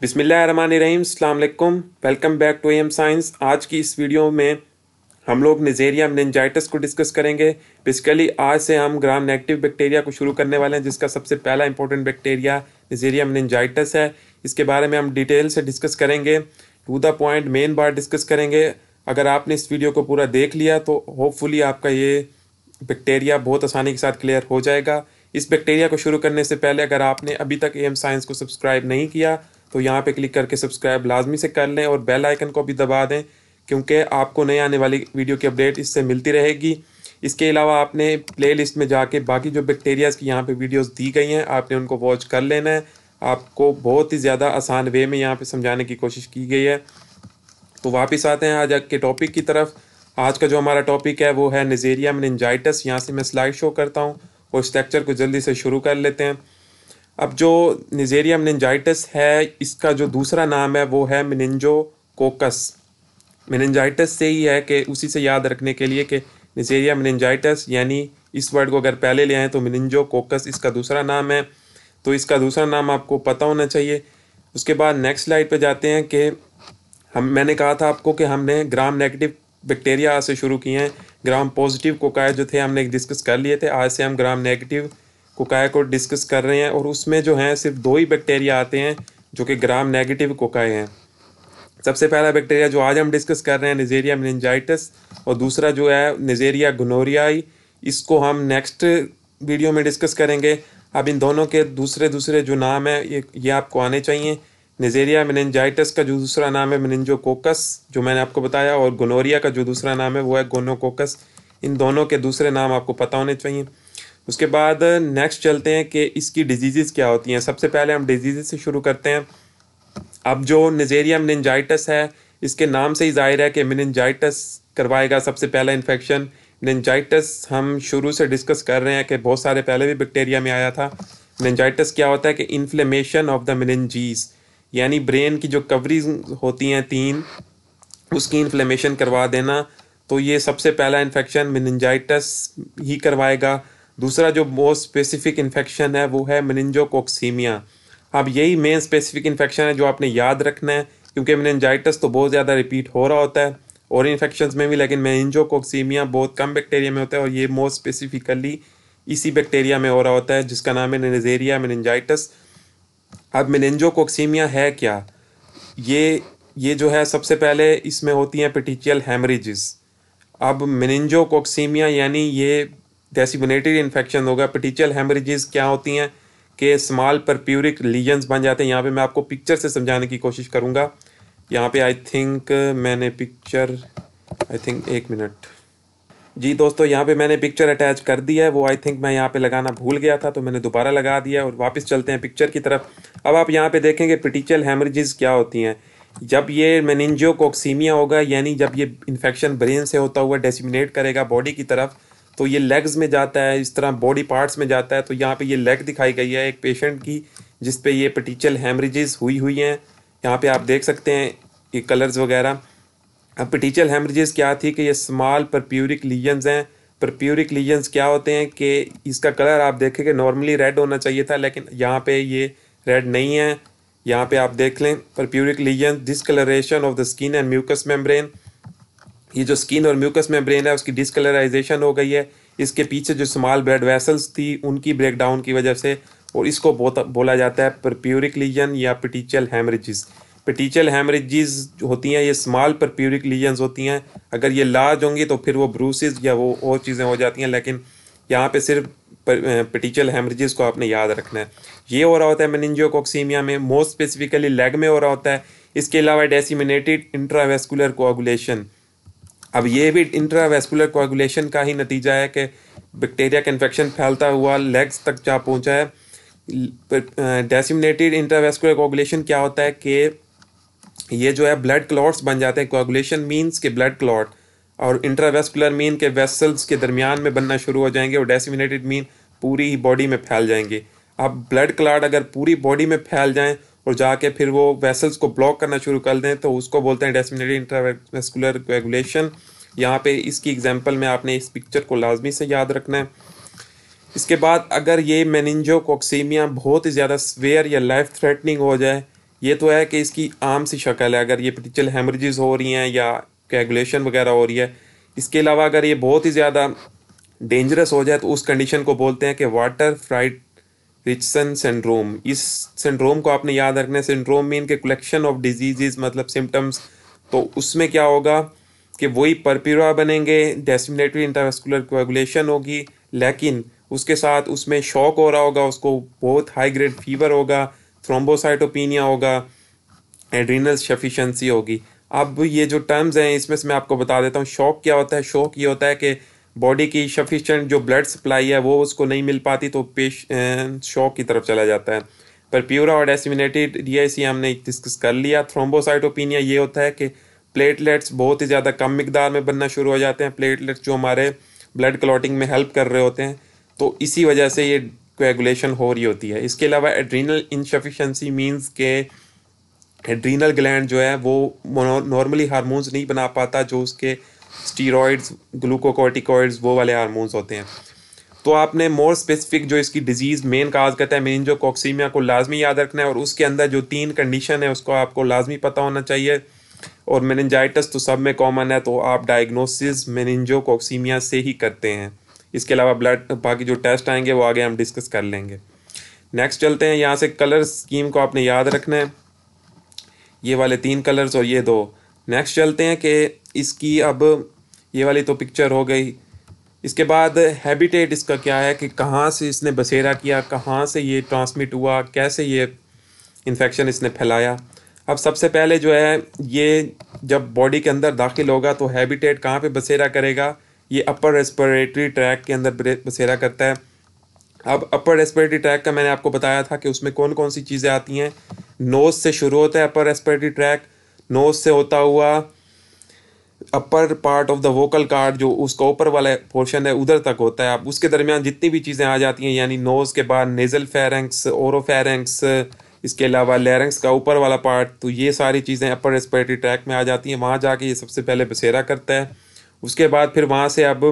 बिसमीम अल्लाम welcome back to M science आज की इस वीडियो में हम लोग निजेरिया मेनजाइटस को डिस्कस करेंगे बेसिकली आज से हम ग्राम नेगेटिव बैक्टीरिया को शुरू करने वाले हैं जिसका सबसे पहला इंपॉर्टेंट बैक्टीरिया निजेरिया मेनजाइटस है इसके बारे में हम डिटेल से डिस्कस करेंगे टू द पॉइंट मेन बार डिस्कस करेंगे अगर आपने इस वीडियो को पूरा देख लिया तो होपफुली आपका ये बैक्टीरिया बहुत आसानी के साथ क्लियर हो जाएगा इस बैक्टीरिया को शुरू करने से पहले अगर आपने अभी तक एम साइंस को सब्सक्राइब नहीं किया तो यहाँ पे क्लिक करके सब्सक्राइब लाजमी से कर लें और बेल आइकन को भी दबा दें क्योंकि आपको नए आने वाली वीडियो की अपडेट इससे मिलती रहेगी इसके अलावा आपने प्लेलिस्ट में जाके बाकी जो बैक्टीरियाज की यहाँ पे वीडियोस दी गई हैं आपने उनको वॉच कर लेना है आपको बहुत ही ज़्यादा आसान वे में यहाँ पे समझाने की कोशिश की गई है तो वापस आते हैं आज के टॉपिक की तरफ आज का जो हमारा टॉपिक है वो है नजेरिया मिनजाइटस यहाँ से मैं स्लाइड शो करता हूँ और इस को जल्दी से शुरू कर लेते हैं अब जो निजेरिया मिनजाइटस है इसका जो दूसरा नाम है वो है मिनजो कोकस मिनजाइटस से ही है कि उसी से याद रखने के लिए कि निजेरिया मिनजाइटस यानी इस वर्ड को अगर पहले ले आएँ तो मिनजो कोकस इसका दूसरा नाम है तो इसका दूसरा नाम आपको पता होना चाहिए उसके बाद नेक्स्ट स्लाइड पर जाते हैं कि हम मैंने कहा था आपको कि हमने ग्राम नेगेटिव बैक्टीरिया आज से शुरू किए हैं ग्राम पॉजिटिव कोकाय जो थे हमने डिस्कस कर लिए थे आज से हम ग्राम नेगेटिव कोकाया को डिस्कस कर रहे हैं और उसमें जो हैं सिर्फ दो ही बैक्टीरिया आते हैं जो कि ग्राम नेगेटिव कोकाए हैं सबसे पहला बैक्टीरिया जो आज हम डिस्कस कर रहे हैं निजेरिया मिनजाइटस और दूसरा जो है निजेरिया गनोरियाई इसको हम नेक्स्ट वीडियो में डिस्कस करेंगे अब इन दोनों के दूसरे दूसरे जो नाम है ये ये आपको आने चाहिए निजेरिया मिनजाइटस का जो दूसरा नाम है कोकस जो मैंने आपको बताया और गनोरिया का जो दूसरा नाम है वो है गोनोकोकस इन दोनों के दूसरे नाम आपको पता होने चाहिए उसके बाद नेक्स्ट चलते हैं कि इसकी डिजीज़ क्या होती हैं सबसे पहले हम डिजीज़ से शुरू करते हैं अब जो निजेरिया मिनजाइटस है इसके नाम से ही जाहिर है कि मिनजाइटस करवाएगा सबसे पहला इन्फेक्शन मिनजाइटस हम शुरू से डिस्कस कर रहे हैं कि बहुत सारे पहले भी बैक्टीरिया में आया था मिनजाइटस क्या होता है कि इन्फ्लेमेशन ऑफ द मिनजीज यानी ब्रेन की जो कवरीज होती हैं तीन उसकी इन्फ्लेमेशन करवा देना तो ये सबसे पहला इन्फेक्शन मिनजाइटस ही करवाएगा दूसरा जो मोस्ट स्पेसिफिक इन्फेक्शन है वो है मनिंजोकोक्सीमिया अब यही मेन स्पेसिफिक इन्फेक्शन है जो आपने याद रखना है क्योंकि मनिंजाइटस तो बहुत ज़्यादा रिपीट हो रहा होता है और इन्फेक्शन में भी लेकिन मनिंजोकोक्सीमिया बहुत कम बैक्टीरिया में होता है और ये मोस्ट स्पेसिफिकली इसी बैक्टीरिया में हो रहा होता है जिसका नाम है नज़ेरिया मेनजाइटस अब कोक्सीमिया है क्या ये ये जो है सबसे पहले इसमें होती हैं पिटिचियल हेमरेजिस अब कोक्सीमिया यानी ये डेसिमिनेटरी इन्फेक्शन होगा पटीचल हेमरेजेस क्या होती हैं कि स्मॉल परप्यूरिक लीजन्स बन जाते हैं यहाँ पे मैं आपको पिक्चर से समझाने की कोशिश करूँगा यहाँ पे आई थिंक मैंने पिक्चर आई थिंक एक मिनट जी दोस्तों यहाँ पे मैंने पिक्चर अटैच कर दी है वो आई थिंक मैं यहाँ पे लगाना भूल गया था तो मैंने दोबारा लगा दिया और वापस चलते हैं पिक्चर की तरफ अब आप यहाँ पे देखेंगे पिटिचल हेमरेजेस क्या होती हैं जब ये मेनिंजियो कोक्सीमिया होगा यानी जब ये इन्फेक्शन ब्रेन से होता हुआ डेसिमिनेट करेगा बॉडी की तरफ तो ये लेग्स में जाता है इस तरह बॉडी पार्ट्स में जाता है तो यहाँ पे ये लेग दिखाई गई है एक पेशेंट की जिस पे ये पटीचल हेमरेजेस हुई हुई हैं यहाँ पे आप देख सकते हैं ये कलर्स वगैरह अब पटीचल हेमरेजेस क्या थी कि ये स्मॉल परप्यूरिक लीजन्स हैं परप्यूरिक लीजन्स क्या होते हैं कि इसका कलर आप देखें कि नॉर्मली रेड होना चाहिए था लेकिन यहाँ पर ये रेड नहीं है यहाँ पर आप देख लें purpuric lesion discoloration of the skin and mucous membrane ये जो स्किन और म्यूकस मेम्ब्रेन है उसकी डिसकलराइजेशन हो गई है इसके पीछे जो स्मॉल ब्लड वेसल्स थी उनकी ब्रेकडाउन की वजह से और इसको बोला जाता है परप्यूरिक लीजन या पिटीचल हेमरेजिस पिटीचल हेमरेजिस होती हैं ये स्मॉल परप्यूरिक लीजन्स होती हैं अगर ये लार्ज होंगी तो फिर वो ब्रूसिस या वो और चीज़ें हो जाती हैं लेकिन यहाँ पे सिर्फ पिटीचल हेमरेजिस को आपने याद रखना है ये हो रहा होता है मेनिंजियोकोक्सीमिया में मोस्ट स्पेसिफिकली लेग में हो रहा होता है इसके अलावा डेसीमिनेटेड इंट्रावेस्कुलर कोगुलेशन अब ये भी इंट्रावेस्कुलर कोगुलेशन का ही नतीजा है कि बैक्टीरिया का इन्फेक्शन फैलता हुआ लेग्स तक जा पहुंचा है डेसिमिनेटेड इंट्रावेस्कुलर कोगुलेशन क्या होता है कि ये जो है ब्लड क्लॉट्स बन जाते हैं कोगुलेशन मीन्स के ब्लड क्लॉट और इंट्रावेस्कुलर मीन के वेसल्स के दरमियान में बनना शुरू हो जाएंगे और डेसिमिनेटेड मीन पूरी ही बॉडी में फैल जाएंगे अब ब्लड क्लाट अगर पूरी बॉडी में फैल जाएँ और जाके फिर वो वेसल्स को ब्लॉक करना शुरू कर दें तो उसको बोलते हैं डेस्मिनेटरी इंट्रावेस्कुलर कोगुलेशन यहाँ पे इसकी एग्जांपल में आपने इस पिक्चर को लाजमी से याद रखना है इसके बाद अगर ये मैनजो कोक्सीमिया बहुत ही ज़्यादा स्वेयर या लाइफ थ्रेटनिंग हो जाए ये तो है कि इसकी आम सी शक्ल है अगर ये पटिचल हेमरेजेस हो रही हैं या कैगुलेशन वगैरह हो रही है इसके अलावा अगर ये बहुत ही ज़्यादा डेंजरस हो जाए तो उस कंडीशन को बोलते हैं कि वाटर फ्राइड रिचसन सिंड्रोम इस सिंड्रोम को आपने याद रखना है सिंड्रोम मीन के कलेक्शन ऑफ डिजीजेज मतलब सिम्टम्स तो उसमें क्या होगा कि वही परपीरा बनेंगे डेस्टिमुलेटरी इंटरवेस्कुलर कोगुलेशन होगी लेकिन उसके साथ उसमें शॉक हो रहा होगा उसको बहुत हाई ग्रेड फीवर होगा थ्रोम्बोसाइटोपिनिया होगा एड्रीनल शफिशंसी होगी अब ये जो टर्म्स हैं इसमें से मैं आपको बता देता हूँ शॉक क्या होता है शॉक ये होता है कि बॉडी की सफिशेंट जो ब्लड सप्लाई है वो उसको नहीं मिल पाती तो पेश शॉक की तरफ चला जाता है पर प्यूरा और एसिमिनेटेड डी हमने डिस्कस कर लिया थ्रोम्बोसाइटोपिनिया ये होता है कि प्लेटलेट्स बहुत ही ज़्यादा कम मकदार में बनना शुरू हो जाते हैं प्लेटलेट्स जो हमारे ब्लड क्लॉटिंग में हेल्प कर रहे होते हैं तो इसी वजह से ये कोएगुलेशन हो रही होती है इसके अलावा एड्रीनल इनशफिशेंसी मीन्स के एड्रीनल ग्लैंड जो है वो नॉर्मली हारमोन्स नहीं बना पाता जो उसके स्टीरोड्स ग्लूकोकॉर्टिकॉइड्स वो वाले हारमोन्स होते हैं तो आपने मोर स्पेसिफिक जो इसकी डिजीज़ मेन काज करता है मेन जो कॉक्सीमिया को लाजमी याद रखना है और उसके अंदर जो तीन कंडीशन है उसको आपको लाजमी पता होना चाहिए और मेनजाइटस तो सब में कॉमन है तो आप डायग्नोसिस मेनजो कॉक्सीमिया से ही करते हैं इसके अलावा ब्लड बाकी जो टेस्ट आएंगे वो आगे हम डिस्कस कर लेंगे नेक्स्ट चलते हैं यहाँ से कलर स्कीम को आपने याद रखना है ये वाले तीन कलर्स और ये दो नेक्स्ट चलते हैं कि इसकी अब ये वाली तो पिक्चर हो गई इसके बाद हैबिटेट इसका क्या है कि कहाँ से इसने बसेरा किया कहाँ से ये ट्रांसमिट हुआ कैसे ये इन्फेक्शन इसने फैलाया अब सबसे पहले जो है ये जब बॉडी के अंदर दाखिल होगा तो हैबिटेट कहाँ पे बसेरा करेगा ये अपर रेस्पिरेटरी ट्रैक के अंदर बसेरा करता है अब अपर रेस्पिरेटरी ट्रैक का मैंने आपको बताया था कि उसमें कौन कौन सी चीज़ें आती हैं नोज से शुरू होता है अपर रेस्पिरेटरी ट्रैक नोज से होता हुआ upper part of the vocal cord जो उसका ऊपर वाला पोर्शन है उधर तक होता है आप उसके दरमियान जितनी भी चीज़ें आ जाती हैं यानी नोज़ के बाद नेज़ल फेरेंक्स औरो फेरेंक्स इसके अलावा लेरेंक्स का ऊपर वाला पार्ट तो ये सारी चीज़ें अपर रेस्पिरेटरी ट्रैक में आ जाती हैं वहाँ जाके ये सबसे पहले बसेरा करता है उसके बाद फिर वहाँ से अब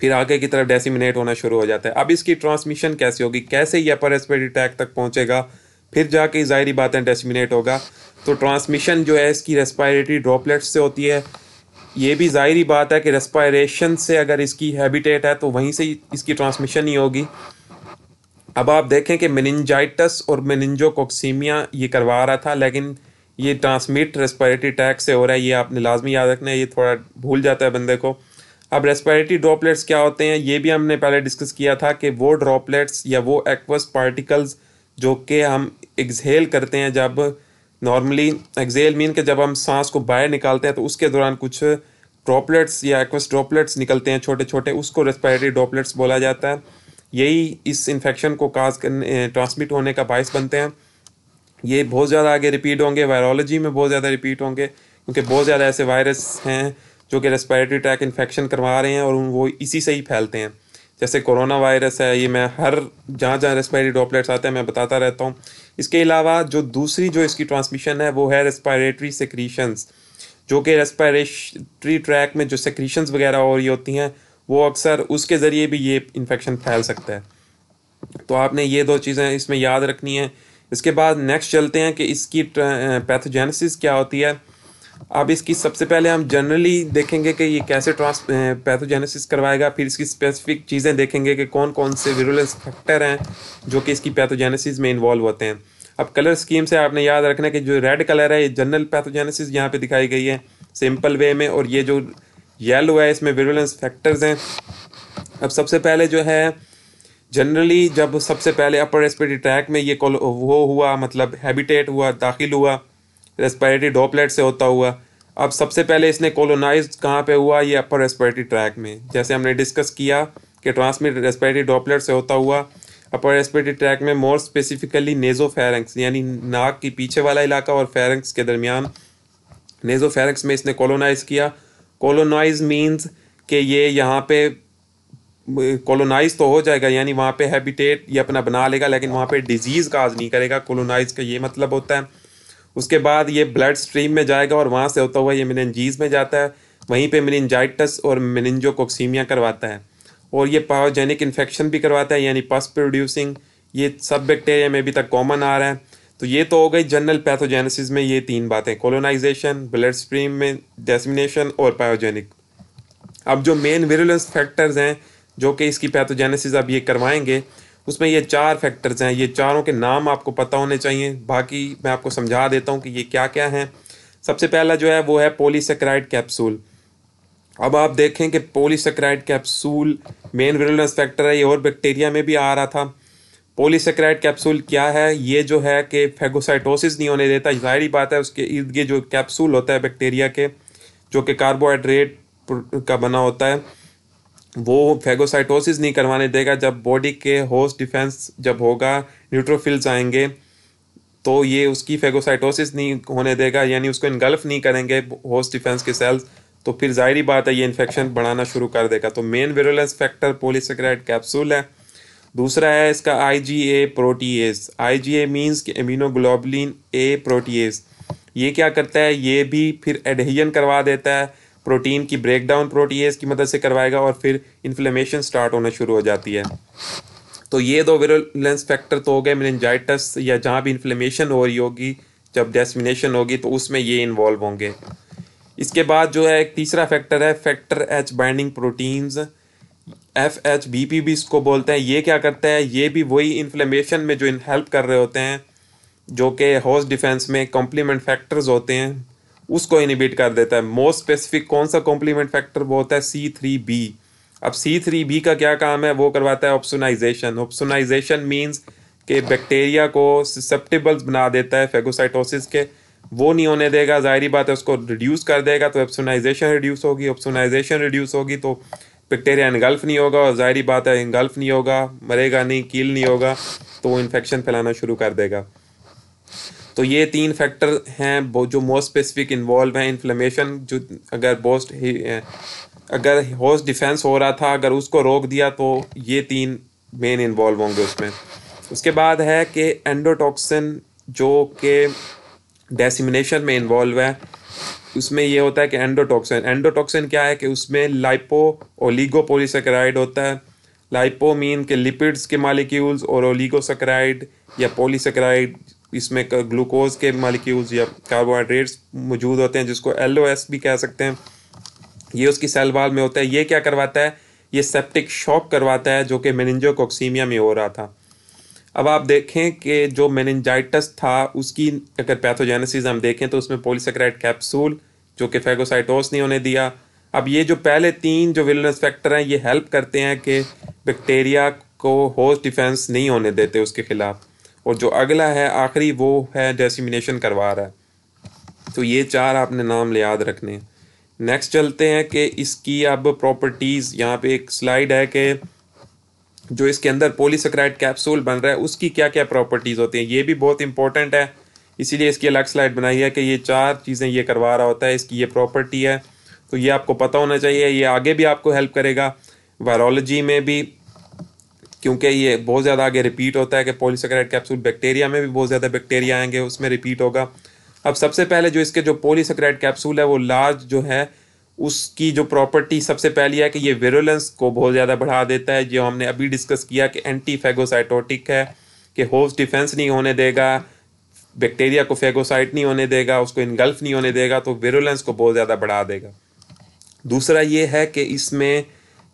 फिर आगे की तरफ डेसिमिनेट होना शुरू हो जाता है अब इसकी ट्रांसमिशन कैसे होगी कैसे ये अपर रेस्पिरेटरी ट्रैक तक पहुँचेगा फिर जाके ज़ाहरी बातें डेस्मिनेट होगा तो ट्रांसमिशन जो है इसकी रेस्पायरेटरी ड्रॉपलेट्स से होती है ये भी ज़ाहरी बात है कि रेस्पायरेशन से अगर इसकी हैबिटेट है तो वहीं से इसकी ट्रांसमिशन ही होगी अब आप देखें कि मेनिनजाइटस और मेनिनजोकोक्सीमिया ये करवा रहा था लेकिन ये ट्रांसमिट रेस्पायरेटरी टैक से हो रहा है ये आपने लाजमी याद रखना है ये थोड़ा भूल जाता है बंदे को अब रेस्पायरेटरी ड्रॉपलेट्स क्या होते हैं ये भी हमने पहले डिस्कस किया था कि वो ड्रॉपलेट्स या वो एक्वस पार्टिकल्स जो कि हम एग्जेल करते हैं जब नॉर्मली एग्जेल मीन के जब हम सांस को बाहर निकालते हैं तो उसके दौरान कुछ ड्रॉपलेट्स या एक्वस ड्रॉपलेट्स निकलते हैं छोटे छोटे उसको रेस्पायरेटरी ड्रॉपलेट्स बोला जाता है यही इस इन्फेक्शन को काज करने ट्रांसमिट होने का बायस बनते हैं ये बहुत ज़्यादा आगे रिपीट होंगे वायरोलॉजी में बहुत ज़्यादा रिपीट होंगे क्योंकि बहुत ज़्यादा ऐसे वायरस हैं जो कि रेस्पायरेटरी ट्रैक इन्फेक्शन करवा रहे हैं और वो इसी से ही फैलते हैं जैसे कोरोना वायरस है ये मैं हर जहाँ जहाँ रेस्पायरेटरी ड्रॉपलेट्स आते हैं मैं बताता रहता हूँ इसके अलावा जो दूसरी जो इसकी ट्रांसमिशन है वो है रेस्पायरेटरी सेक्रीशंस जो कि रेस्पायरेटरी ट्रैक में जो सेक्रीशंस वगैरह हो रही होती हैं वो अक्सर उसके ज़रिए भी ये इन्फेक्शन फैल सकता है तो आपने ये दो चीज़ें इसमें याद रखनी है इसके बाद नेक्स्ट चलते हैं कि इसकी पैथोजेनेसिस क्या होती है अब इसकी सबसे पहले हम जनरली देखेंगे कि ये कैसे ट्रांस पैथोजेनेसिस करवाएगा फिर इसकी स्पेसिफिक चीज़ें देखेंगे कि कौन कौन से विरुलेंस फैक्टर हैं जो कि इसकी पैथोजेनेसिस में इन्वॉल्व होते हैं अब कलर स्कीम से आपने याद रखना कि जो रेड कलर है ये जनरल पैथोजेनेसिस यहाँ पे दिखाई गई है सिंपल वे में और ये जो येलो है इसमें विरुलेंस फैक्टर्स हैं अब सबसे पहले जो है जनरली जब सबसे पहले अपर रेस्पिरेटरी ट्रैक में ये वो हुआ मतलब हैबिटेट हुआ दाखिल हुआ रेस्पायरेटरी डॉपलेट से होता हुआ अब सबसे पहले इसने कॉलोनाइज कहाँ पे हुआ ये अपर रेस्पायरेटरी ट्रैक में जैसे हमने डिस्कस किया कि ट्रांसमिट रेस्पायरेटरी डॉपलेट से होता हुआ अपर रेस्पायरेटरी ट्रैक में मोर स्पेसिफिकली नेजो फेरेंक्स यानी नाक के पीछे वाला इलाका और फेरेंक्स के दरमियान नेजो फेरेंक्स में इसने कॉलोनाइज किया कॉलोनाइज मीन्स कि ये यहाँ पे कॉलोनाइज तो हो जाएगा यानी वहाँ पे हैबिटेट ये अपना बना लेगा लेकिन वहाँ पे डिजीज़ काज नहीं करेगा कॉलोनाइज का ये मतलब होता है उसके बाद ये ब्लड स्ट्रीम में जाएगा और वहाँ से होता हुआ ये मिनजीज में जाता है वहीं पे मिनजाइटस और कोक्सीमिया करवाता है और ये पायोजेनिक इन्फेक्शन भी करवाता है यानी पस प्रोड्यूसिंग ये सब बैक्टीरिया में अभी तक कॉमन आ रहा है तो ये तो हो गई जनरल पैथोजेनेसिस में ये तीन बातें कोलोनाइजेशन ब्लड स्ट्रीम में डेसिमिनेशन और पायोजेनिक अब जो मेन विरुलेंस फैक्टर्स हैं जो कि इसकी पैथोजेनेसिस अब ये करवाएंगे उसमें ये चार फैक्टर्स हैं ये चारों के नाम आपको पता होने चाहिए बाकी मैं आपको समझा देता हूँ कि ये क्या क्या हैं सबसे पहला जो है वो है पोलीसेक्राइड कैप्सूल अब आप देखें कि polysaccharide capsule main virulence factor है ये और बैक्टीरिया में भी आ रहा था पोलीसेक्राइड कैप्सूल क्या है ये जो है कि फेगोसाइटोसिस नहीं होने देता जाहिर बात है उसके इर्द गिर्द जो कैप्सूल होता है बैक्टीरिया के जो कि कार्बोहाइड्रेट का बना होता है वो फेगोसाइटोसिस नहीं करवाने देगा जब बॉडी के होस्ट डिफेंस जब होगा न्यूट्रोफिल्स आएंगे तो ये उसकी फेगोसाइटोसिस नहीं होने देगा यानी उसको इनगल्फ नहीं करेंगे होस्ट डिफेंस के सेल्स तो फिर जाहिर बात है ये इन्फेक्शन बढ़ाना शुरू कर देगा तो main virulence factor polysaccharide capsule है दूसरा है इसका आई जी ए प्रोटीएस आई जी ए मीन्स कि एमिनोग्लोबलिन ए प्रोटीएस ये क्या करता है ये भी फिर एडहीजन करवा देता है प्रोटीन की ब्रेकडाउन प्रोटीज की मदद से करवाएगा और फिर इन्फ्लेमेशन स्टार्ट होना शुरू हो जाती है तो ये दो विरोलेंस फैक्टर तो हो गए मिनजाइटस या जहाँ भी इन्फ्लेमेशन हो रही होगी जब डेस्मिनेशन होगी तो उसमें ये इन्वॉल्व होंगे इसके बाद जो है एक तीसरा फैक्टर है factor H binding proteins F H B P भी इसको बोलते हैं ये क्या करता है ये भी वही इन्फ्लेमेशन में जो इन हेल्प कर रहे होते हैं जो कि हॉस डिफेंस में कॉम्प्लीमेंट फैक्टर्स होते हैं उसको इनिबिट कर देता है मोस्ट स्पेसिफिक कौन सा कॉम्प्लीमेंट फैक्टर वो होता है सी थ्री बी अब सी थ्री बी का क्या काम है वो करवाता है ऑप्सोनाइजेशन ऑप्सोनाइजेशन मीन्स के बैक्टीरिया को ससेप्टेबल्स बना देता है फेगोसाइटोसिस के वो नहीं होने देगा जाहरी बात है उसको रिड्यूस कर देगा तो ऑप्सोनाइजेशन रिड्यूस होगी ऑप्सोनाइजेशन रिड्यूस होगी तो बैक्टीरिया इनगल्फ नहीं होगा और जाहरी बात है इनगल्फ नहीं होगा मरेगा नहीं कील नहीं होगा तो वो इन्फेक्शन फैलाना शुरू कर देगा तो ये तीन फैक्टर हैं जो मोस्ट स्पेसिफिक इन्वॉल्व हैं इन्फ्लेमेशन जो अगर बोस्ट eh, अगर होस्ट डिफेंस हो रहा था अगर उसको रोक दिया तो ये तीन मेन इन्वॉल्व होंगे उसमें उसके बाद है कि एंडोटॉक्सिन जो के डेसिमिनेशन में इन्वॉल्व है उसमें ये होता है कि एंडोटॉक्सिन एंडोटॉक्सिन क्या है कि उसमें लाइपो ओलिगोपोलीसेक्राइड होता है लाइपो मीन के लिपिड्स के मालिक्यूल्स और ओलिगोसक्राइड या पोलीसेक्राइड इसमें ग्लूकोज के मालिक्यूल्स या कार्बोहाइड्रेट्स मौजूद होते हैं जिसको एल भी कह सकते हैं ये उसकी सेल वाल में होता है ये क्या करवाता है ये सेप्टिक शॉक करवाता है जो कि मेनजोकोक्सीमिया में हो रहा था अब आप देखें कि जो मेनिंजाइटस था उसकी अगर पैथोजेनेसिस हम देखें तो उसमें पोलिसक्राइड कैप्सूल जो कि फेगोसाइटोस नहीं होने दिया अब ये जो पहले तीन जो विलनेस फैक्टर हैं ये हेल्प करते हैं कि बैक्टीरिया को होस्ट डिफेंस नहीं होने देते उसके खिलाफ और जो अगला है आखिरी वो है डेसिमिनेशन करवा रहा है तो ये चार आपने नाम याद रखने नेक्स्ट चलते हैं कि इसकी अब प्रॉपर्टीज़ यहाँ पे एक स्लाइड है कि जो इसके अंदर पोलिसक्राइड कैप्सूल बन रहा है उसकी क्या क्या प्रॉपर्टीज़ होती हैं ये भी बहुत इंपॉर्टेंट है इसीलिए इसकी अलग स्लाइड बनाई है कि ये चार चीज़ें ये करवा रहा होता है इसकी ये प्रॉपर्टी है तो ये आपको पता होना चाहिए ये आगे भी आपको हेल्प करेगा वायरोलॉजी में भी क्योंकि ये बहुत ज़्यादा आगे रिपीट होता है कि पोलीसक्राइड कैप्सूल बैक्टीरिया में भी बहुत ज़्यादा बैक्टीरिया आएंगे उसमें रिपीट होगा अब सबसे पहले जो इसके जो पोलीसक्राइड कैप्सूल है वो लार्ज जो है उसकी जो प्रॉपर्टी सबसे पहली है कि ये वेरोलेंस को बहुत ज़्यादा बढ़ा देता है जो हमने अभी डिस्कस किया कि एंटी फेगोसाइटोटिक है कि होस्ट डिफेंस नहीं होने देगा बैक्टीरिया को फेगोसाइट नहीं होने देगा उसको इनगल्फ नहीं होने देगा तो वेरोलेंस को बहुत ज़्यादा बढ़ा देगा दूसरा ये है कि इसमें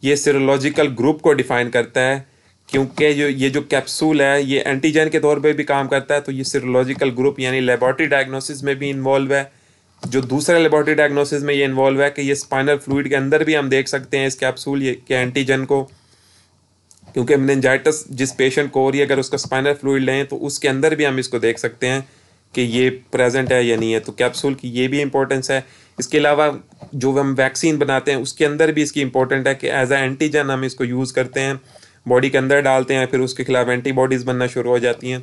ये सीरोलॉजिकल ग्रुप को डिफाइन करता है क्योंकि जो ये जो कैप्सूल है ये एंटीजन के तौर पे भी काम करता है तो ये सीरोलॉजिकल ग्रुप यानी लेबॉर्ट्री डायग्नोसिस में भी इन्वॉल्व है जो दूसरा लेबॉर्ट्री डायग्नोसिस में ये इन्वॉल्व है कि ये स्पाइनल फ्लूड के अंदर भी हम देख सकते हैं इस कैप्सूल के एंटीजन को क्योंकि मेनजाइटस जिस पेशेंट को हो रही है अगर उसका स्पाइनल फ्लूड लें तो उसके अंदर भी हम इसको देख सकते हैं कि ये प्रेजेंट है या नहीं है तो कैप्सूल की ये भी इंपॉर्टेंस है इसके अलावा जो हम वैक्सीन बनाते हैं उसके अंदर भी इसकी इंपॉर्टेंट है कि एज ए एंटीजन हम इसको यूज़ करते हैं बॉडी के अंदर डालते हैं फिर उसके खिलाफ एंटीबॉडीज़ बनना शुरू हो जाती हैं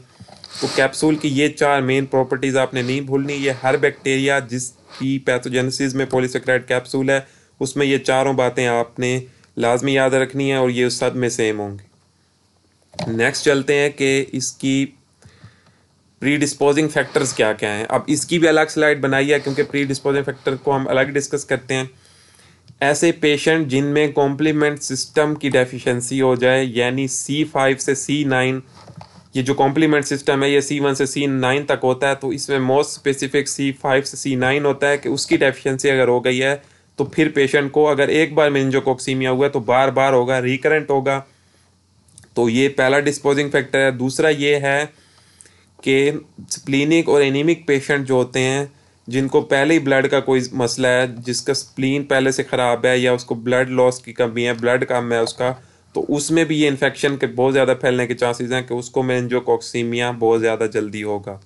तो कैप्सूल की ये चार मेन प्रॉपर्टीज़ आपने नहीं भूलनी ये हर बैक्टीरिया जिसकी पैथोजेनेसिस में पोलिसक्राइड कैप्सूल है उसमें ये चारों बातें आपने लाजमी याद रखनी है और ये उस सब में सेम होंगी नेक्स्ट चलते हैं कि इसकी प्री डिस्पोजिंग फैक्टर्स क्या क्या हैं अब इसकी भी अलग स्लाइड बनाई है क्योंकि प्री डिस्पोजिंग फैक्टर को हम अलग डिस्कस करते हैं ऐसे पेशेंट जिनमें कॉम्प्लीमेंट सिस्टम की डेफिशिएंसी हो जाए यानी सी फाइव से सी नाइन ये जो कॉम्प्लीमेंट सिस्टम है ये सी वन से सी नाइन तक होता है तो इसमें मोस्ट स्पेसिफिक सी फाइव से सी नाइन होता है कि उसकी डेफिशिएंसी अगर हो गई है तो फिर पेशेंट को अगर एक बार मेंजोकोक्सीमिया हुआ तो बार बार होगा रिकरेंट होगा तो ये पहला डिस्पोजिंग फैक्टर है दूसरा ये है कि स्प्लिनिक और एनीमिक पेशेंट जो होते हैं जिनको पहले ही ब्लड का कोई मसला है जिसका स्प्लीन पहले से ख़राब है या उसको ब्लड लॉस की कमी है ब्लड कम है उसका तो उसमें भी ये इन्फेक्शन के बहुत ज़्यादा फैलने के चांसेस हैं कि उसको मेंजोकॉक्सीमिया बहुत ज़्यादा जल्दी होगा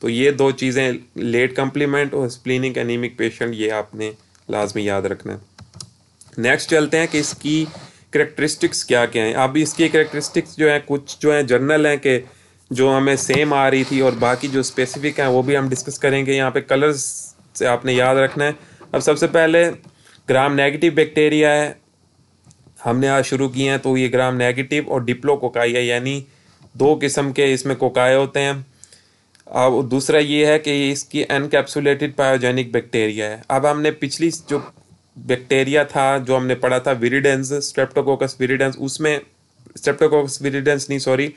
तो ये दो चीज़ें लेट कम्प्लीमेंट और स्प्लिनिक एनीमिक पेशेंट ये आपने लाजमी याद रखना है नेक्स्ट चलते हैं कि इसकी करेक्टरिस्टिक्स क्या क्या हैं अब इसकी करेक्टरिस्टिक्स जो हैं कुछ जो है जर्नल हैं कि जो हमें सेम आ रही थी और बाकी जो स्पेसिफिक हैं वो भी हम डिस्कस करेंगे यहाँ पे कलर्स से आपने याद रखना है अब सबसे पहले ग्राम नेगेटिव बैक्टीरिया है हमने आज शुरू किए हैं तो ये ग्राम नेगेटिव और डिप्लो कोकाई है यानी दो किस्म के इसमें कोकाए होते हैं अब दूसरा ये है कि इसकी अनकैप्सुलेटेड पायोजेनिक बैक्टीरिया है अब हमने पिछली जो बैक्टीरिया था जो हमने पढ़ा था विरिडेंस स्ट्रेप्टोकोकस विरिडेंस उसमें स्ट्रेप्टोकोकस विरिडेंस नहीं सॉरी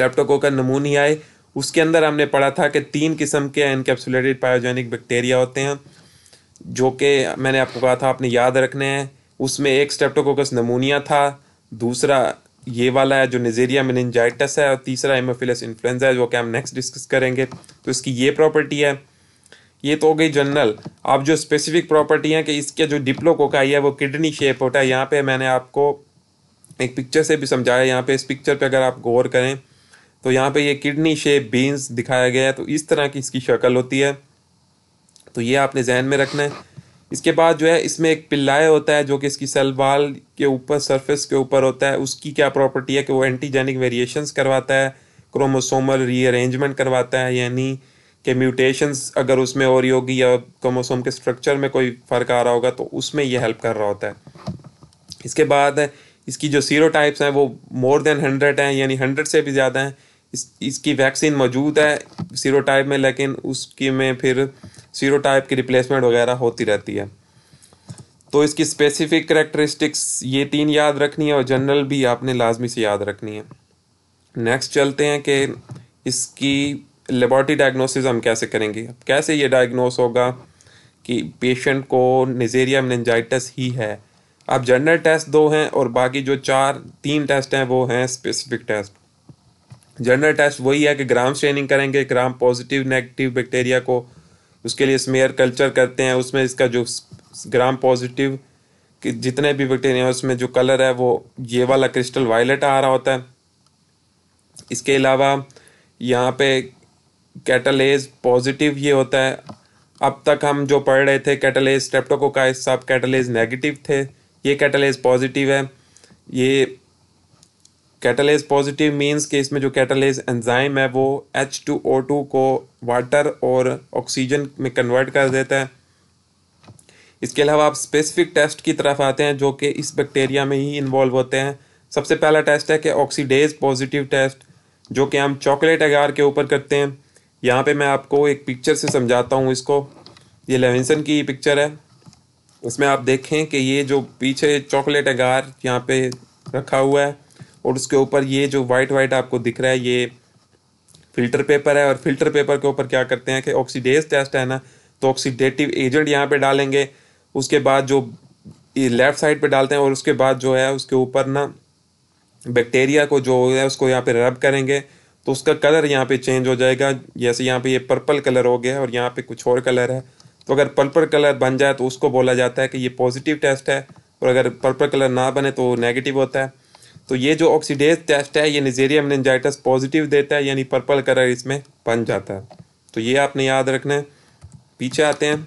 नमूनिया नमूनियाए उसके अंदर हमने पढ़ा था कि तीन किस्म के इनकेप्सुलेटेड पायोजेनिक बैक्टीरिया होते हैं जो कि मैंने आपको कहा था आपने याद रखने हैं उसमें एक स्टेप्टोकोकस नमूनिया था दूसरा ये वाला है जो निजेरिया मिनजाइटस है और तीसरा एमोफिलस इन्फ्लुंजा है जो कि हम नेक्स्ट डिस्कस करेंगे तो इसकी ये प्रॉपर्टी है ये तो हो गई जनरल आप जो स्पेसिफिक प्रॉपर्टी है कि इसके जो डिप्लोकोकाई है वो किडनी शेप होता है यहाँ पे मैंने आपको एक पिक्चर से भी समझाया यहाँ पे इस पिक्चर पे अगर आप गौर करें तो यहाँ पे ये किडनी शेप बीन्स दिखाया गया है तो इस तरह की इसकी शक्ल होती है तो ये आपने जहन में रखना है इसके बाद जो है इसमें एक पिल्लाए होता है जो कि इसकी सेल वाल के ऊपर सरफेस के ऊपर होता है उसकी क्या प्रॉपर्टी है कि वो एंटीजेनिक वेरिएशंस करवाता है क्रोमोसोमल रीअरेंजमेंट करवाता है यानी कि म्यूटेशंस अगर उसमें हो रही होगी या क्रोमोसोम के स्ट्रक्चर में कोई फ़र्क आ रहा होगा तो उसमें यह हेल्प कर रहा होता है इसके बाद इसकी जो सीरो टाइप्स हैं वो मोर देन हंड्रेड हैं यानी हंड्रेड से भी ज़्यादा हैं इस इसकी वैक्सीन मौजूद है सीरोटाइप में लेकिन उसकी में फिर सीरोटाइप की रिप्लेसमेंट वगैरह होती रहती है तो इसकी स्पेसिफिक करेक्टरिस्टिक्स ये तीन याद रखनी है और जनरल भी आपने लाजमी से याद रखनी है नेक्स्ट चलते हैं कि इसकी लेबॉर्टरी डायग्नोसिस हम कैसे करेंगे कैसे ये डायग्नोस होगा कि पेशेंट को निजेरिया मेनजाइटस ही है आप जनरल टेस्ट दो हैं और बाकी जो चार तीन टेस्ट हैं वो हैं स्पेसिफिक टेस्ट जनरल टेस्ट वही है कि ग्राम स्ट्रेनिंग करेंगे ग्राम पॉजिटिव नेगेटिव बैक्टीरिया को उसके लिए स्मेयर कल्चर करते हैं उसमें इसका जो ग्राम पॉजिटिव कि जितने भी बैक्टीरिया हैं उसमें जो कलर है वो ये वाला क्रिस्टल वायलेट आ रहा होता है इसके अलावा यहाँ पे कैटलेज पॉजिटिव ये होता है अब तक हम जो पढ़ रहे थे कैटलेज स्टेप्टोकोकाइस सब कैटलेज नेगेटिव थे ये कैटलेज पॉजिटिव है ये कैटलेज पॉजिटिव मीन्स कि इसमें जो कैटलेज एंजाइम है वो एच टू ओ टू को वाटर और ऑक्सीजन में कन्वर्ट कर देता है इसके अलावा आप स्पेसिफिक टेस्ट की तरफ आते हैं जो कि इस बैक्टीरिया में ही इन्वॉल्व होते हैं सबसे पहला टेस्ट है कि ऑक्सीडेज पॉजिटिव टेस्ट जो कि हम चॉकलेट अगार के ऊपर करते हैं यहाँ पे मैं आपको एक पिक्चर से समझाता हूँ इसको ये लेविंसन की पिक्चर है इसमें आप देखें कि ये जो पीछे चॉकलेट अगार यहाँ पे रखा हुआ है और उसके ऊपर ये जो वाइट वाइट आपको दिख रहा है ये फिल्टर पेपर है और फिल्टर पेपर के ऊपर क्या करते हैं कि ऑक्सीडेज टेस्ट है ना तो ऑक्सीडेटिव एजेंट यहाँ पे डालेंगे उसके बाद जो लेफ़्ट साइड पे डालते हैं और उसके बाद जो है उसके ऊपर ना बैक्टीरिया को जो है उसको यहाँ पे रब करेंगे तो उसका कलर यहाँ पे चेंज हो जाएगा जैसे यहाँ पे ये पर्पल कलर हो गया और यहाँ पे कुछ और कलर है तो अगर पर्पल कलर बन जाए तो उसको बोला जाता है कि ये पॉजिटिव टेस्ट है और अगर पर्पल कलर ना बने तो नेगेटिव होता है तो ये जो ऑक्सीडेज टेस्ट है ये निजेरिया मेनजाइटस पॉजिटिव देता है यानी पर्पल कलर इसमें बन जाता है तो ये आपने याद रखना है पीछे आते हैं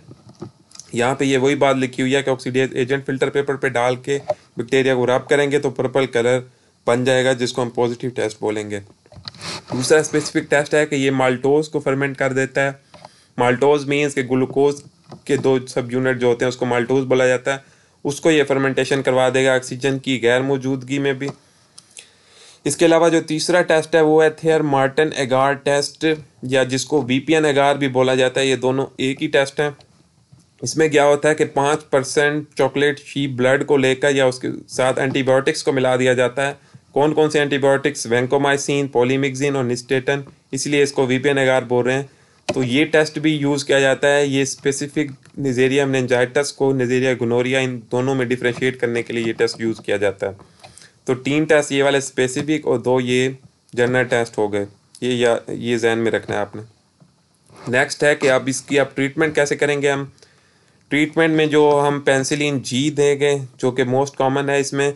यहाँ पे ये वही बात लिखी हुई है कि ऑक्सीडेज एजेंट फिल्टर पेपर पे डाल के बैक्टीरिया को रब करेंगे तो पर्पल कलर बन जाएगा जिसको हम पॉजिटिव टेस्ट बोलेंगे दूसरा स्पेसिफिक टेस्ट है कि ये माल्टोज को फर्मेंट कर देता है माल्टोज मीन्स के ग्लूकोज के दो सब यूनिट जो होते हैं उसको माल्टोज बोला जाता है उसको ये फर्मेंटेशन करवा देगा ऑक्सीजन की गैर मौजूदगी में भी इसके अलावा जो तीसरा टेस्ट है वो है थेयर मार्टन एगार टेस्ट या जिसको वीपीएन एगार भी बोला जाता है ये दोनों एक ही टेस्ट हैं इसमें क्या होता है कि पाँच परसेंट चॉकलेट शीप ब्लड को लेकर या उसके साथ एंटीबायोटिक्स को मिला दिया जाता है कौन कौन से एंटीबायोटिक्स वेंकोमाइसिन पोलीमिक्सिन और निस्टेटन इसलिए इसको वीपीएन एगार बोल रहे हैं तो ये टेस्ट भी यूज़ किया जाता है ये स्पेसिफिक निजेरिया मेनजाइटस को निजेरिया गुनोरिया इन दोनों में डिफ्रेंशिएट करने के लिए ये टेस्ट यूज़ किया जाता है तो तीन टेस्ट ये वाले स्पेसिफिक और दो ये जनरल टेस्ट हो गए ये या ये जहन में रखना है आपने नेक्स्ट है कि अब इसकी आप ट्रीटमेंट कैसे करेंगे हम ट्रीटमेंट में जो हम पेंसिलिन जी देंगे जो कि मोस्ट कॉमन है इसमें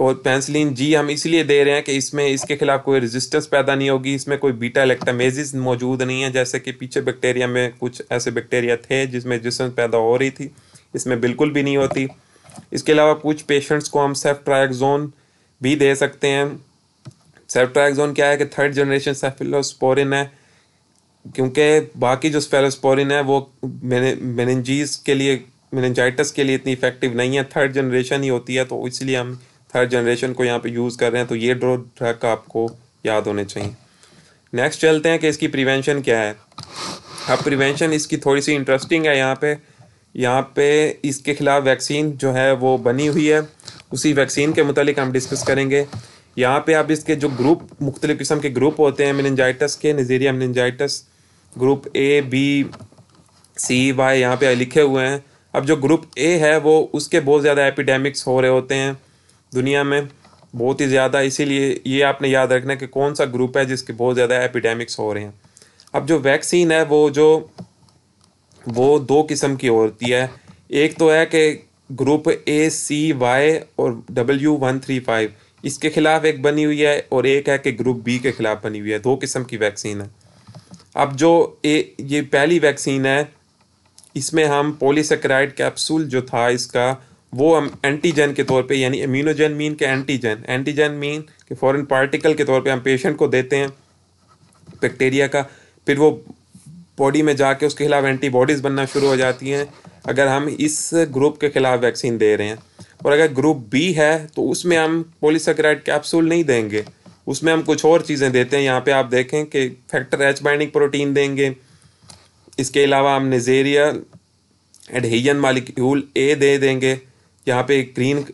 और पेंसिलिन जी हम इसलिए दे रहे हैं कि इसमें इसके खिलाफ कोई रेजिस्टेंस पैदा नहीं होगी इसमें कोई बीटा इलेक्टामेजिस मौजूद नहीं है जैसे कि पीछे बैक्टीरिया में कुछ ऐसे बैक्टीरिया थे जिसमें रेजिस्टेंस पैदा हो रही थी इसमें बिल्कुल भी नहीं होती इसके अलावा कुछ पेशेंट्स को हम सेफ्ट्राइक्जोन भी दे सकते हैं सेफ्ट्राइक्जोन क्या है कि थर्ड जनरेशन सेफिलोस्पोरिन है क्योंकि बाकी जो स्पेलोस्पोरिन है वो मेनजीज के लिए मेनजाइटस के लिए इतनी इफेक्टिव नहीं है थर्ड जनरेशन ही होती है तो इसलिए हम थर्ड जनरेशन को यहाँ पे यूज़ कर रहे हैं तो ये ड्रो ड्रग आपको याद होने चाहिए नेक्स्ट चलते हैं कि इसकी प्रिवेंशन क्या है अब प्रिवेंशन इसकी थोड़ी सी इंटरेस्टिंग है यहाँ पर यहाँ पे इसके ख़िलाफ़ वैक्सीन जो है वो बनी हुई है उसी वैक्सीन के मुतालिक हम डिस्कस करेंगे यहाँ पे आप इसके जो ग्रुप मुख्तलिफ़ किस्म के ग्रुप होते हैं मिनजाइटस के Neisseria meningitidis group A B C Y यहाँ पे लिखे हुए हैं अब जो ग्रुप ए है वो उसके बहुत ज़्यादा एपिडेमिक्स हो रहे होते हैं दुनिया में बहुत ही ज़्यादा इसीलिए ये आपने याद रखना कि कौन सा ग्रुप है जिसके बहुत ज़्यादा एपिडेमिक्स हो रहे हैं अब जो वैक्सीन है वो जो वो दो किस्म की होती है एक तो है कि ग्रुप ए सी वाई और डब्ल्यू वन थ्री फाइव इसके खिलाफ एक बनी हुई है और एक है कि ग्रुप बी के खिलाफ बनी हुई है दो किस्म की वैक्सीन है अब जो ए ये पहली वैक्सीन है इसमें हम पोलीसेक्राइड कैप्सूल जो था इसका वो हम एंटीजन के तौर पे यानी इम्यूनोजन मीन के एंटीजन एंटीजन मीन के फॉरेन पार्टिकल के तौर पे हम पेशेंट को देते हैं बैक्टीरिया का फिर वो बॉडी में जाके उसके खिलाफ एंटीबॉडीज़ बनना शुरू हो जाती हैं अगर हम इस ग्रुप के खिलाफ वैक्सीन दे रहे हैं और अगर ग्रुप बी है तो उसमें हम पोलिसक्राइड कैप्सूल नहीं देंगे उसमें हम कुछ और चीज़ें देते हैं यहाँ पे आप देखें कि फैक्टर एच बाइंडिंग प्रोटीन देंगे इसके अलावा हम नज़ेरिया एडहीजन मालिक्यूल ए दे देंगे यहाँ पे ग्रीन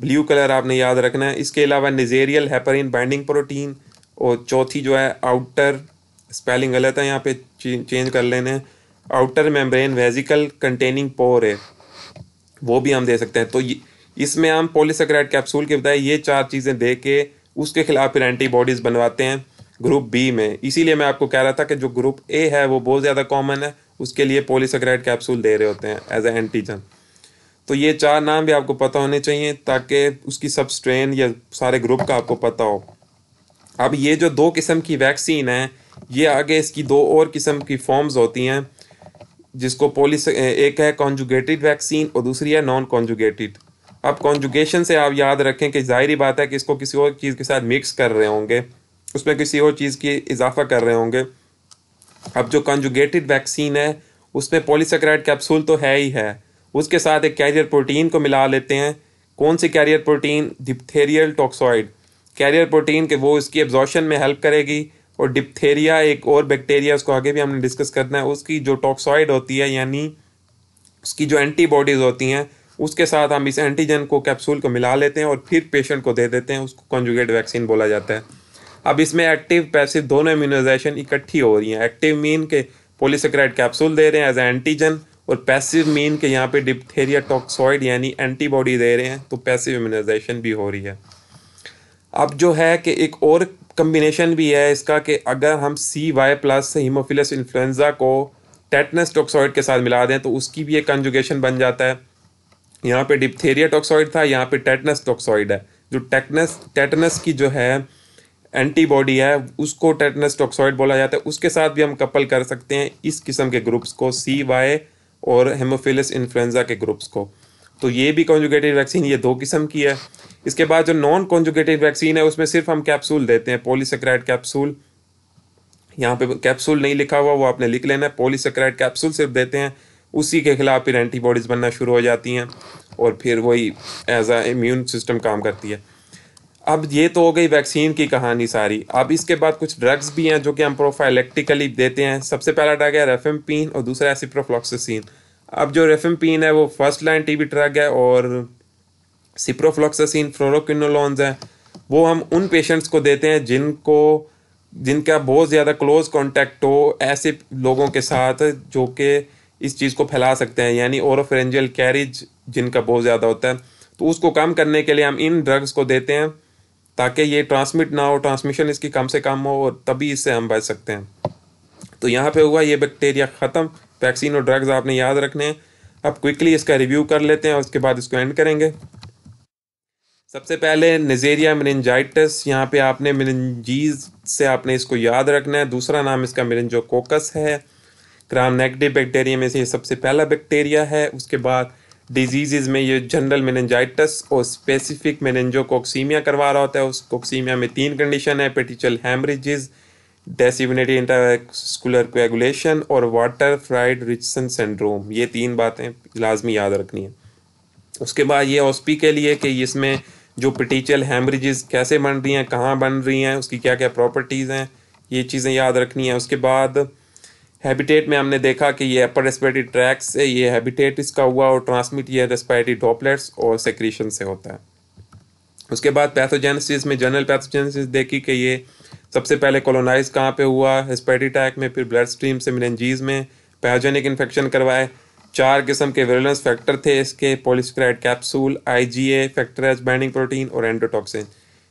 ब्लू कलर आपने याद रखना है इसके अलावा निजेरियल हैपरिन बाइंडिंग प्रोटीन और चौथी जो है आउटर स्पेलिंग गलत है यहाँ पे चेंज कर लेने outer membrane vesicle containing pore है वो भी हम दे सकते हैं तो इसमें हम पोलिसक्राइड कैप्सूल के बताए ये चार चीज़ें दे के उसके खिलाफ फिर एंटीबॉडीज़ बनवाते हैं ग्रुप बी में इसीलिए मैं आपको कह रहा था कि जो ग्रुप ए है वो बहुत ज़्यादा कॉमन है उसके लिए पोलिसक्राइड कैप्सूल दे रहे होते हैं एज ए एंटीजन तो ये चार नाम भी आपको पता होने चाहिए ताकि उसकी सब स्ट्रेन या सारे ग्रुप का आपको पता हो अब ये जो दो किस्म की वैक्सीन है ये आगे इसकी दो और किस्म की फॉर्म्स होती हैं जिसको पोलिस एक है कॉन्जुगेटेड वैक्सीन और दूसरी है नॉन कॉन्जुगेटेड अब कॉन्जुगेशन से आप याद रखें कि जाहिर बात है कि इसको किसी और चीज़ के साथ मिक्स कर रहे होंगे उसमें किसी और चीज़ की इजाफा कर रहे होंगे अब जो कॉन्जुगेटेड वैक्सीन है उसमें पोलिसक्राइड कैप्सूल तो है ही है उसके साथ एक कैरियर प्रोटीन को मिला लेते हैं कौन सी carrier protein diphtherial toxoid carrier protein के वो इसकी एब्जॉर्शन में हेल्प करेगी और डिप्थेरिया एक और बैक्टीरिया उसको आगे भी हमने डिस्कस करना है उसकी जो टॉक्सॉइड होती है यानी उसकी जो एंटीबॉडीज़ होती हैं उसके साथ हम इस एंटीजन को कैप्सूल को मिला लेते हैं और फिर पेशेंट को दे देते हैं उसको कॉन्जुगेट वैक्सीन बोला जाता है अब इसमें एक्टिव पैसिव दोनों इम्यूनाइजेशन इकट्ठी हो रही हैं एक्टिव मीन के पोलिसक्राइड कैप्सूल दे रहे हैं एज एंटीजन और पैसिव मीन के यहाँ पे डिप्थेरिया टॉक्सॉइड यानी एंटीबॉडी दे रहे हैं तो पैसिव इम्यूनाइजेशन भी हो रही है अब जो है कि एक और कम्बिनेशन भी है इसका कि अगर हम C Y plus haemophilus influenza को टेटनस टॉक्सॉइड के साथ मिला दें तो उसकी भी एक कंजुगेशन बन जाता है यहाँ पे डिप्थेरिया टॉक्सॉइड था यहाँ पे टेटनस टॉक्सॉइड है जो टेटनस टेटनस की जो है एंटीबॉडी है उसको टेटनस टॉक्सॉइड बोला जाता है उसके साथ भी हम कपल कर सकते हैं इस किस्म के ग्रुप्स को सी वाई और हेमोफिलस इन्फ्लुएंजा के ग्रुप्स को तो ये भी कॉन्जुगेटेड वैक्सीन ये दो किस्म की है इसके बाद जो नॉन कॉन्जुगेटेड वैक्सीन है उसमें सिर्फ हम कैप्सूल देते हैं पोलीसक्राइड कैप्सूल यहाँ पे कैप्सूल नहीं लिखा हुआ वो आपने लिख लेना है पोलीसक्राइड कैप्सूल सिर्फ देते हैं उसी के खिलाफ फिर एंटीबॉडीज़ बनना शुरू हो जाती हैं और फिर वही एज आ इम्यून सिस्टम काम करती है अब ये तो हो गई वैक्सीन की कहानी सारी अब इसके बाद कुछ ड्रग्स भी हैं जो कि हम प्रोफाइलेक्टिकली देते हैं सबसे पहला ड्रग है रेफेमपिन और दूसरा है अब जो रेफेमपीन है वो फर्स्ट लाइन टीबी ड्रग है और सिप्रोफ्लॉक्सिन फ्लोरोक्विनोलॉन्स है वो हम उन पेशेंट्स को देते हैं जिनको जिनका बहुत ज़्यादा क्लोज कॉन्टैक्ट हो ऐसे लोगों के साथ जो कि इस चीज़ को फैला सकते हैं यानी ओरोफेरेंजियल कैरिज जिनका बहुत ज़्यादा होता है तो उसको कम करने के लिए हम इन ड्रग्स को देते हैं ताकि ये ट्रांसमिट ना हो ट्रांसमिशन इसकी कम से कम हो और तभी इससे हम बच सकते हैं तो यहाँ पे हुआ ये बैक्टीरिया ख़त्म वैक्सीन और ड्रग्स आपने याद रखने हैं अब क्विकली इसका रिव्यू कर लेते हैं और उसके बाद इसको एंड करेंगे सबसे पहले नजेरिया मिनजाइटस यहाँ पे आपने मिनजीज से आपने इसको याद रखना है दूसरा नाम इसका मिनजोकोकस है क्राम नेगेटिव बैक्टीरिया में से ये सबसे पहला बैक्टीरिया है उसके बाद डिजीज़ में ये जनरल मिनजाइटस और स्पेसिफिक मेनजोकोक्सीमिया करवा रहा होता है उस कोक्सीमिया में तीन कंडीशन है petechial haemorrhages disseminated intravascular coagulation और वाटर फ्राइड रिचसन सिंड्रोम ये तीन बातें लाजमी याद रखनी है उसके बाद ये ऑस्पी के लिए कि इसमें जो पिटीचल हेमरेजेस कैसे बन रही हैं कहाँ बन रही हैं उसकी क्या क्या प्रॉपर्टीज़ हैं ये चीज़ें याद रखनी है उसके बाद हैबिटेट में हमने देखा कि ये अपर रेस्पिरेटरी ट्रैक्स से ये हैबिटेट इसका हुआ और ट्रांसमिट ये रेस्पिरेटरी ड्रॉपलेट्स और सेक्रीशन से होता है उसके बाद पैथोजेनेसिस में जनरल पैथोजेनेसिस देखी कि ये सबसे पहले कॉलोनाइज कहाँ पे हुआ हिस्पेटिटैक में फिर ब्लड स्ट्रीम से मिनजीज में पैजोनिक इन्फेक्शन करवाए चार किस्म के वेरेलेंस फैक्टर थे इसके polysaccharide capsule I factor factor H binding protein और एंडोटॉक्सिन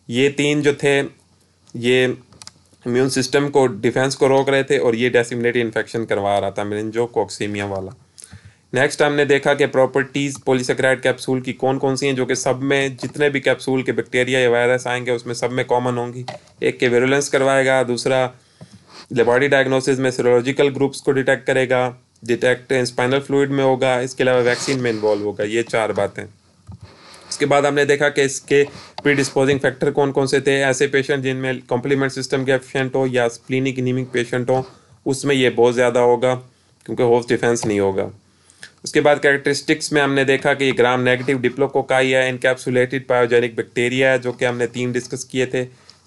ये तीन जो थे ये इम्यून सिस्टम को डिफेंस को रोक रहे थे और ये डेसिमिनेटी इन्फेक्शन करवा रहा था जो कोक्सीमिया वाला नेक्स्ट हमने देखा कि प्रॉपर्टीज़ पोलिसक्राइड कैप्सूल की कौन कौन सी हैं जो कि सब में जितने भी कैप्सूल के बैक्टीरिया या वायरस आएंगे उसमें सब में कॉमन होंगी एक के वेरुलेंस करवाएगा दूसरा लेबॉडी डायग्नोसिस में सीरोलॉजिकल ग्रुप्स को डिटेक्ट करेगा डिटेक्ट स्पाइनल फ्लूड में होगा इसके अलावा वैक्सीन में इन्वॉल्व होगा ये चार बातें उसके बाद हमने देखा कि इसके प्रीडिस्पोजिंग फैक्टर कौन कौन से थे ऐसे पेशेंट जिनमें कॉम्प्लीमेंट सिस्टम के एफिशेंट हो या स्प्लिनिक नीमिक पेशेंट हो उसमें ये बहुत ज़्यादा होगा क्योंकि होस्ट डिफेंस नहीं होगा उसके बाद कैरेक्टरिस्टिक्स में हमने देखा कि ये ग्राम नेगेटिव डिप्लोकोकाई है इनकेप्सुलेटेड पायोजेनिक बैक्टीरिया है जो कि हमने तीन डिस्कस किए थे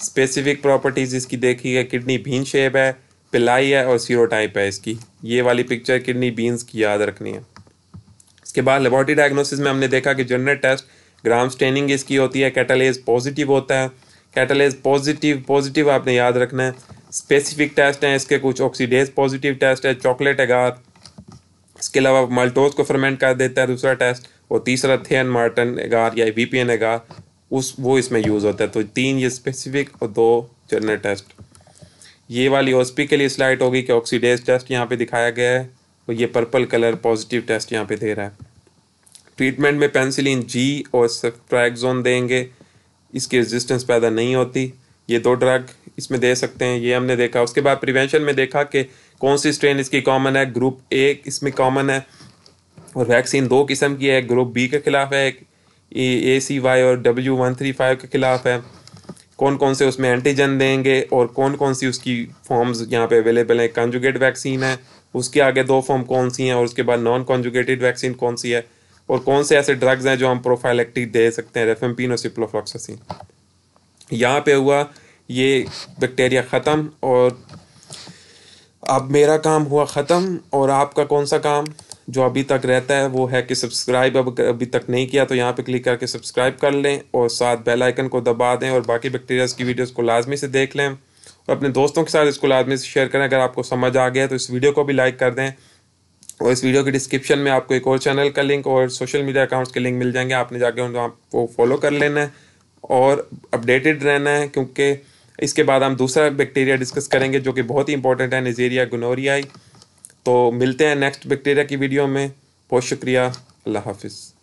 स्पेसिफिक प्रॉपर्टीज़ इसकी देखी है किडनी बीन शेप है पिलाई है और सीरोटाइप है इसकी ये वाली पिक्चर किडनी बीन्स की याद रखनी है इसके बाद लेबॉर्टरी डायग्नोसिस में हमने देखा कि जनरल टेस्ट ग्राम स्टेनिंग इसकी होती है कैटलेज पॉजिटिव होता है कैटलेज पॉजिटिव पॉजिटिव आपने याद रखना है स्पेसिफिक टेस्ट हैं इसके कुछ ऑक्सीडेज पॉजिटिव टेस्ट है चॉकलेट एगार इसके अलावा माल्टोज को फर्मेंट कर देता है दूसरा टेस्ट और तीसरा थे मार्टन एगार या वी पी एगार उस वो इसमें यूज़ होता है तो तीन ये स्पेसिफिक और दो जनरल टेस्ट ये वाली ओस्पी के लिए स्लाइड होगी कि ऑक्सीडेज टेस्ट यहाँ पे दिखाया गया है और ये पर्पल कलर पॉजिटिव टेस्ट यहाँ पे दे रहा है ट्रीटमेंट में पेंसिलिन जी और सप्रैगजोन देंगे इसकी रेजिस्टेंस पैदा नहीं होती ये दो ड्रग इसमें दे सकते हैं ये हमने देखा उसके बाद प्रिवेंशन में देखा कि कौन सी स्ट्रेन इसकी कॉमन है ग्रुप ए इसमें कॉमन है और वैक्सीन दो किस्म की है ग्रुप बी के खिलाफ है एक ए सी वाई और डब्ल्यू वन थ्री फाइव के खिलाफ है कौन कौन से उसमें एंटीजन देंगे और कौन कौन सी उसकी फॉर्म्स यहाँ पे अवेलेबल हैं कंजुगेट वैक्सीन है उसके आगे दो फॉर्म कौन सी हैं और उसके बाद नॉन कॉन्जुगेटेड वैक्सीन कौन सी है और कौन से ऐसे ड्रग्स हैं जो हम प्रोफाइलेक्टिक दे सकते हैं रेफेम्पिन और सिप्लोफ्लॉक्सासिन यहाँ पे हुआ ये बैक्टीरिया ख़त्म और अब मेरा काम हुआ ख़त्म और आपका कौन सा काम जो अभी तक रहता है वो है कि सब्सक्राइब अब अभी तक नहीं किया तो यहाँ पे क्लिक करके सब्सक्राइब कर लें और साथ बेल आइकन को दबा दें और बाकी बैक्टीरियाज की वीडियोस को लाजमी से देख लें और अपने दोस्तों के साथ इसको लाजमी से शेयर करें अगर आपको समझ आ गया तो इस वीडियो को भी लाइक कर दें और इस वीडियो के डिस्क्रिप्शन में आपको एक और चैनल का लिंक और सोशल मीडिया अकाउंट्स के लिंक मिल जाएंगे आपने जाके उनको आपको फॉलो कर लेना है और अपडेटेड रहना है क्योंकि इसके बाद हम दूसरा बैक्टीरिया डिस्कस करेंगे जो कि बहुत ही इंपॉर्टेंट है नजेरिया गनोरियाई तो मिलते हैं नेक्स्ट बैक्टीरिया की वीडियो में बहुत शुक्रिया अल्लाह हाफिज़